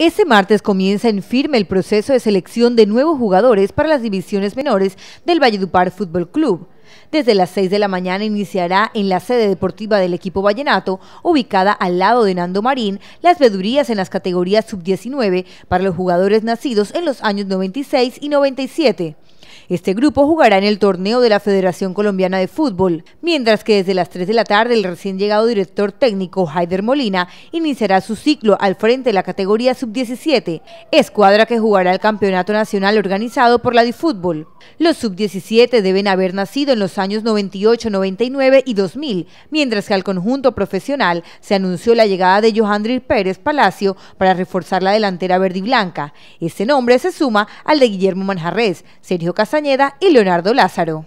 Este martes comienza en firme el proceso de selección de nuevos jugadores para las divisiones menores del Valledupar Fútbol Club. Desde las 6 de la mañana iniciará en la sede deportiva del equipo Vallenato, ubicada al lado de Nando Marín, las vedurías en las categorías sub-19 para los jugadores nacidos en los años 96 y 97. Este grupo jugará en el torneo de la Federación Colombiana de Fútbol, mientras que desde las 3 de la tarde el recién llegado director técnico Haider Molina iniciará su ciclo al frente de la categoría sub-17, escuadra que jugará el campeonato nacional organizado por la DiFútbol. Los sub-17 deben haber nacido en los años 98, 99 y 2000, mientras que al conjunto profesional se anunció la llegada de Johandri Pérez Palacio para reforzar la delantera verde y blanca. Este nombre se suma al de Guillermo Manjarres, Sergio y Leonardo Lázaro.